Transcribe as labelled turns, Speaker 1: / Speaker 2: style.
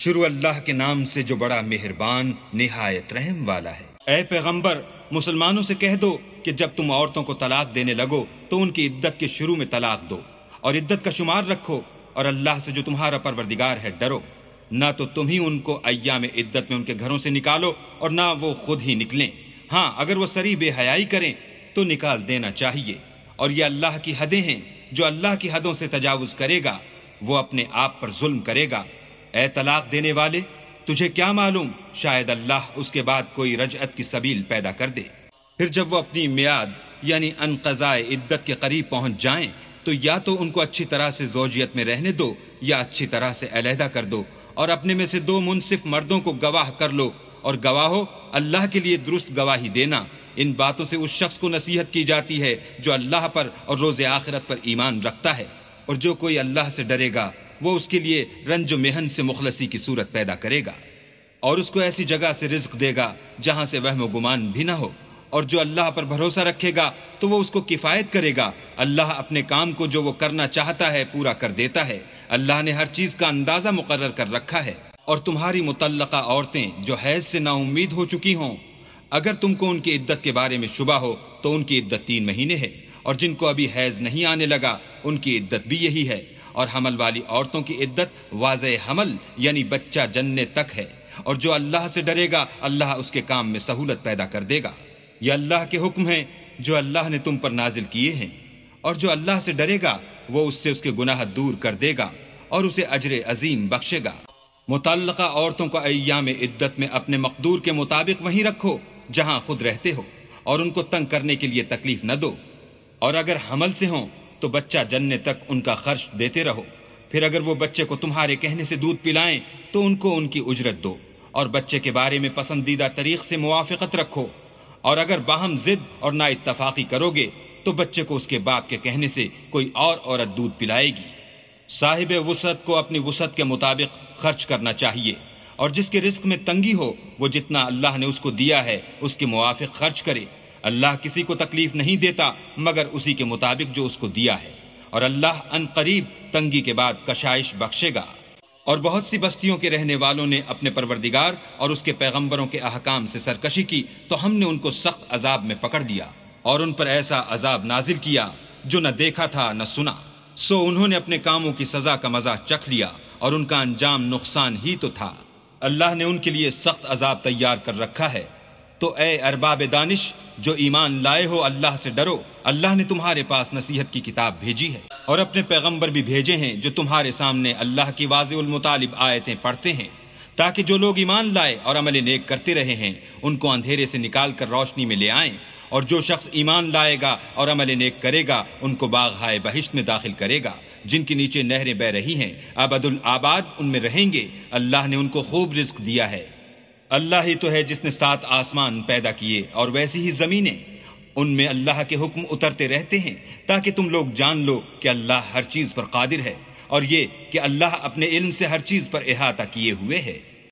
Speaker 1: शुरू अल्लाह के नाम से जो बड़ा मेहरबान निहायत रहम वाला है ए पैगंबर मुसलमानों से कह दो कि जब तुम औरतों को तलाक देने लगो तो उनकी इद्दत के शुरू में तलाक दो और इद्दत का शुमार रखो और अल्लाह से जो तुम्हारा परवरदिगार है डरो ना तो तुम ही उनको अय्या में इद्दत में उनके घरों से निकालो और ना वो खुद ही निकलें हाँ अगर वो सरी बेहयाई करें तो निकाल देना चाहिए और यह अल्लाह की हदें हैं जो अल्लाह की हदों से तजावज़ करेगा वो अपने आप पर जुल्म करेगा ए तलाक देने वाले तुझे क्या मालूम शायद अल्लाह उसके बाद कोई रजअत की सबील पैदा कर दे फिर जब वो अपनी मियाद यानी अनकज़ाए इद्दत के करीब पहुंच जाएं तो या तो उनको अच्छी तरह से जोजियत में रहने दो या अच्छी तरह से अलहदा कर दो और अपने में से दो मुनसिफ मर्दों को गवाह कर लो और गवाहो अल्लाह के लिए दुरुस्त गवाही देना इन बातों से उस शख्स को नसीहत की जाती है जो अल्लाह पर और रोज़ आखिरत पर ईमान रखता है और जो कोई अल्लाह से डरेगा वो उसके लिए रंज मेहन से मुखलसी की सूरत पैदा करेगा और उसको ऐसी जगह से रिज्क देगा जहां से वहम गुमान भी ना हो और जो अल्लाह पर भरोसा रखेगा तो वो उसको किफ़ायत करेगा अल्लाह अपने काम को जो वो करना चाहता है पूरा कर देता है अल्लाह ने हर चीज़ का अंदाज़ा मुकर कर रखा है और तुम्हारी मुतल औरतें जो हैज से ना उम्मीद हो चुकी हों अगर तुमको उनकी इद्दत के बारे में शुबा हो तो उनकी इद्दत तीन महीने है और जिनको अभी हैज नहीं आने लगा उनकी इद्दत भी यही है और हमल वाली औरतों की इद्दत वाज हमल यानी बच्चा जन्ने तक है और जो अल्लाह से डरेगा अल्लाह उसके काम में सहूलत पैदा कर देगा यह अल्लाह के हुक्म हैं जो अल्लाह ने तुम पर नाजिल किए हैं और जो अल्लाह से डरेगा वो उससे उसके गुनाह दूर कर देगा और उसे अजर अजीम बख्शेगा मुतल औरतों को अयाम इद्दत में अपने मकदूर के मुताबिक वहीं रखो जहां खुद रहते हो और उनको तंग करने के लिए तकलीफ न दो और अगर हमल से हों तो बच्चा जन्ने तक उनका खर्च देते रहो फिर अगर वो बच्चे को तुम्हारे कहने से दूध पिलाएं तो उनको उनकी उजरत दो और बच्चे के बारे में पसंदीदा तरीक़ से मुआफ़त रखो और अगर बाहम ज़िद और ना इतफाक़ी करोगे तो बच्चे को उसके बाप के कहने से कोई और औरत दूध पिलाएगी साहिब वसत को अपनी वसत के मुताबिक खर्च करना चाहिए और जिसके रिस्क में तंगी हो वो जितना अल्लाह ने उसको दिया है उसके मुआफ़ खर्च करे अल्लाह किसी को तकलीफ नहीं देता मगर उसी के मुताबिक जो उसको दिया है और अल्लाह अन करीब तंगी के बाद कशाइश बख्शेगा और बहुत सी बस्तियों के रहने वालों ने अपने परवरदिगार और उसके पैगंबरों के अहकाम से सरकशी की तो हमने उनको सख्त अजाब में पकड़ दिया और उन पर ऐसा अजाब नाजिल किया जो न देखा था न सुना सो उन्होंने अपने कामों की सजा का मजा चख लिया और उनका अंजाम नुकसान ही तो था अल्लाह ने उनके लिए सख्त अजाब तैयार कर रखा है तो ए अरबाब दानिश जो ईमान लाए हो अल्लाह से डरो अल्लाह ने तुम्हारे पास नसीहत की किताब भेजी है और अपने पैगंबर भी भेजे हैं जो तुम्हारे सामने अल्लाह की वाजमतालब आयतें पढ़ते हैं ताकि जो लोग ईमान लाए और अमल नेक करते रहे हैं उनको अंधेरे से निकाल कर रोशनी में ले आए और जो शख्स ईमान लाएगा और अमल नेक करेगा उनको बाघ हाय बहिश्त में दाखिल करेगा जिनके नीचे नहरें बह रही हैं आबदुल आबाद उनमें रहेंगे अल्लाह ने उनको खूब रिस्क दिया है अल्लाह ही तो है जिसने सात आसमान पैदा किए और वैसी ही ज़मीनें उनमें अल्लाह के हुक्म उतरते रहते हैं ताकि तुम लोग जान लो कि अल्लाह हर चीज़ पर कादिर है और ये कि अल्लाह अपने इल्म से हर चीज़ पर अहाता किए हुए है